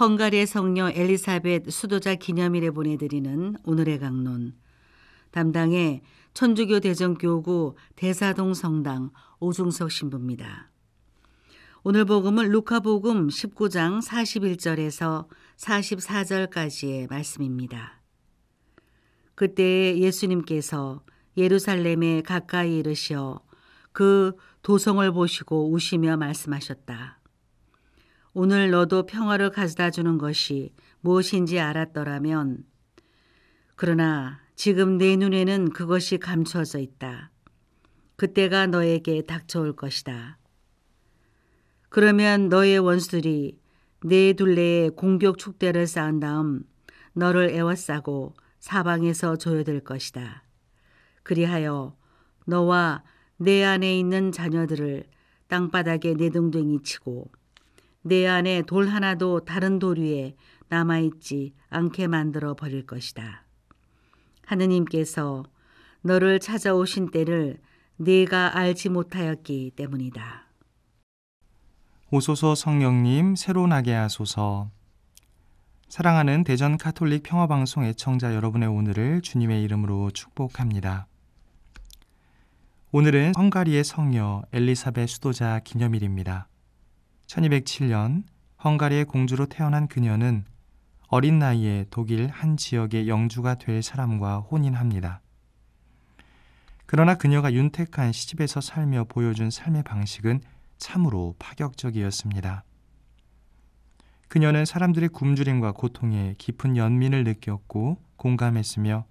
헝가리의 성녀 엘리사벳 수도자 기념일에 보내드리는 오늘의 강론 담당의 천주교 대전교구 대사동 성당 오중석 신부입니다. 오늘 복음은 루카복음 19장 41절에서 44절까지의 말씀입니다. 그때 예수님께서 예루살렘에 가까이 이르시어 그 도성을 보시고 우시며 말씀하셨다. 오늘 너도 평화를 가져다 주는 것이 무엇인지 알았더라면 그러나 지금 내 눈에는 그것이 감춰져 있다. 그때가 너에게 닥쳐올 것이다. 그러면 너의 원수들이 내 둘레에 공격 축대를 쌓은 다음 너를 애워싸고 사방에서 조여들 것이다. 그리하여 너와 내 안에 있는 자녀들을 땅바닥에 내동댕이 치고 내 안에 돌 하나도 다른 돌 위에 남아있지 않게 만들어 버릴 것이다. 하느님께서 너를 찾아오신 때를 네가 알지 못하였기 때문이다. 오소서 성령님 새로운게 하소서. 사랑하는 대전 카톨릭 평화방송 애청자 여러분의 오늘을 주님의 이름으로 축복합니다. 오늘은 헝가리의 성녀 엘리사벳 수도자 기념일입니다. 1207년 헝가리의 공주로 태어난 그녀는 어린 나이에 독일 한 지역의 영주가 될 사람과 혼인합니다. 그러나 그녀가 윤택한 시집에서 살며 보여준 삶의 방식은 참으로 파격적이었습니다. 그녀는 사람들의 굶주림과 고통에 깊은 연민을 느꼈고 공감했으며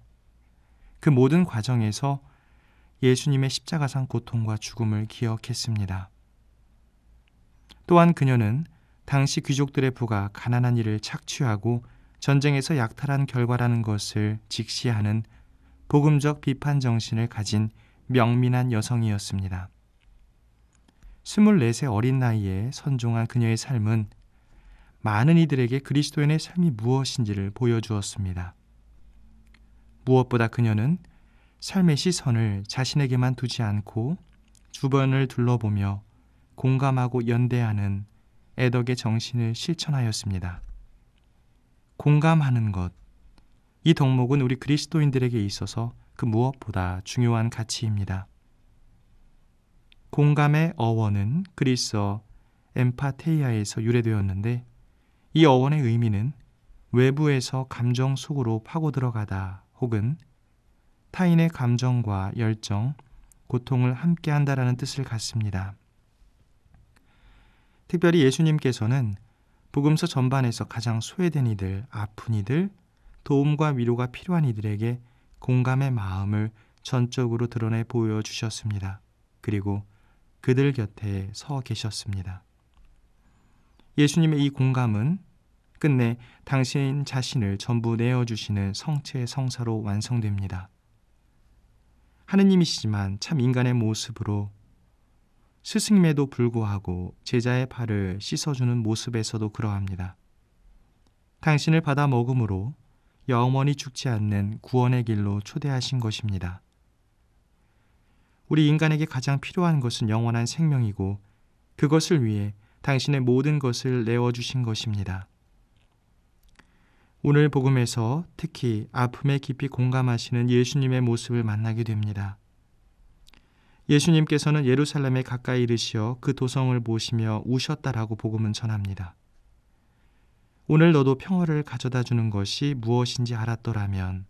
그 모든 과정에서 예수님의 십자가상 고통과 죽음을 기억했습니다. 또한 그녀는 당시 귀족들의 부가 가난한 이를 착취하고 전쟁에서 약탈한 결과라는 것을 직시하는 복음적 비판 정신을 가진 명민한 여성이었습니다. 24세 어린 나이에 선종한 그녀의 삶은 많은 이들에게 그리스도인의 삶이 무엇인지를 보여주었습니다. 무엇보다 그녀는 삶의 시선을 자신에게만 두지 않고 주변을 둘러보며 공감하고 연대하는 애덕의 정신을 실천하였습니다. 공감하는 것. 이 덕목은 우리 그리스도인들에게 있어서 그 무엇보다 중요한 가치입니다. 공감의 어원은 그리스어 엠파테이아에서 유래되었는데 이 어원의 의미는 외부에서 감정 속으로 파고 들어가다 혹은 타인의 감정과 열정, 고통을 함께한다라는 뜻을 갖습니다. 특별히 예수님께서는 복음서 전반에서 가장 소외된 이들, 아픈 이들, 도움과 위로가 필요한 이들에게 공감의 마음을 전적으로 드러내 보여주셨습니다. 그리고 그들 곁에 서 계셨습니다. 예수님의 이 공감은 끝내 당신 자신을 전부 내어주시는 성체 성사로 완성됩니다. 하느님이시지만 참 인간의 모습으로 스승임에도 불구하고 제자의 팔을 씻어주는 모습에서도 그러합니다. 당신을 받아 먹음으로 영원히 죽지 않는 구원의 길로 초대하신 것입니다. 우리 인간에게 가장 필요한 것은 영원한 생명이고 그것을 위해 당신의 모든 것을 내어주신 것입니다. 오늘 복음에서 특히 아픔에 깊이 공감하시는 예수님의 모습을 만나게 됩니다. 예수님께서는 예루살렘에 가까이 이르시어 그 도성을 모시며 우셨다라고 복음은 전합니다. 오늘 너도 평화를 가져다 주는 것이 무엇인지 알았더라면,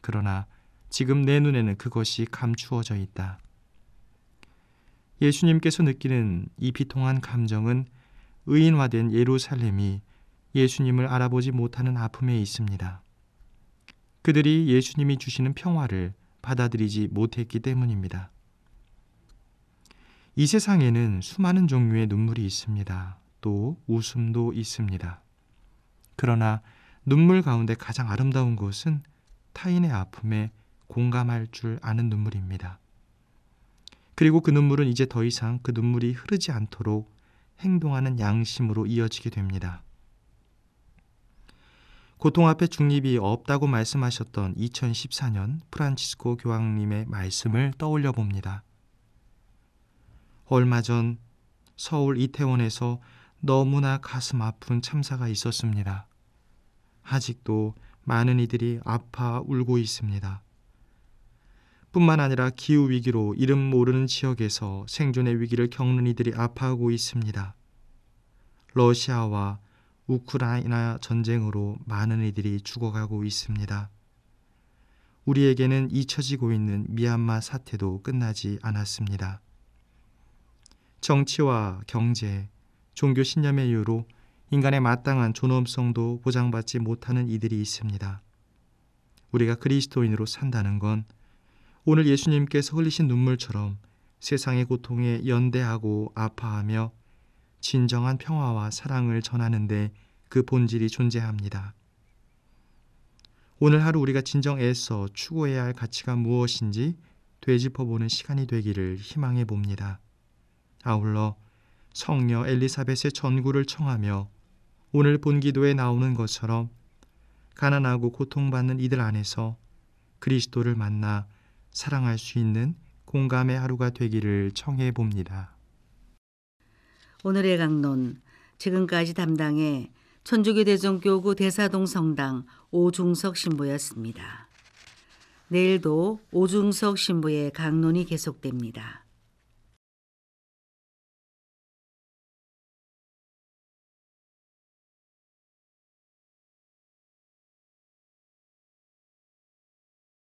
그러나 지금 내 눈에는 그것이 감추어져 있다. 예수님께서 느끼는 이 비통한 감정은 의인화된 예루살렘이 예수님을 알아보지 못하는 아픔에 있습니다. 그들이 예수님이 주시는 평화를 받아들이지 못했기 때문입니다. 이 세상에는 수많은 종류의 눈물이 있습니다. 또 웃음도 있습니다. 그러나 눈물 가운데 가장 아름다운 것은 타인의 아픔에 공감할 줄 아는 눈물입니다. 그리고 그 눈물은 이제 더 이상 그 눈물이 흐르지 않도록 행동하는 양심으로 이어지게 됩니다. 고통 앞에 중립이 없다고 말씀하셨던 2014년 프란치스코 교황님의 말씀을 떠올려 봅니다. 얼마 전 서울 이태원에서 너무나 가슴 아픈 참사가 있었습니다. 아직도 많은 이들이 아파 울고 있습니다. 뿐만 아니라 기후 위기로 이름 모르는 지역에서 생존의 위기를 겪는 이들이 아파하고 있습니다. 러시아와 우크라이나 전쟁으로 많은 이들이 죽어가고 있습니다. 우리에게는 잊혀지고 있는 미얀마 사태도 끝나지 않았습니다. 정치와 경제, 종교 신념의 이유로 인간의 마땅한 존엄성도 보장받지 못하는 이들이 있습니다. 우리가 그리스도인으로 산다는 건 오늘 예수님께서 흘리신 눈물처럼 세상의 고통에 연대하고 아파하며 진정한 평화와 사랑을 전하는데 그 본질이 존재합니다. 오늘 하루 우리가 진정 애써 추구해야 할 가치가 무엇인지 되짚어보는 시간이 되기를 희망해 봅니다. 아울러 성녀 엘리사벳의 전구를 청하며 오늘 본기도에 나오는 것처럼 가난하고 고통받는 이들 안에서 그리스도를 만나 사랑할 수 있는 공감의 하루가 되기를 청해 봅니다. 오늘의 강론 지금까지 담당해 천주교 대전교구 대사동 성당 오중석 신부였습니다. 내일도 오중석 신부의 강론이 계속됩니다.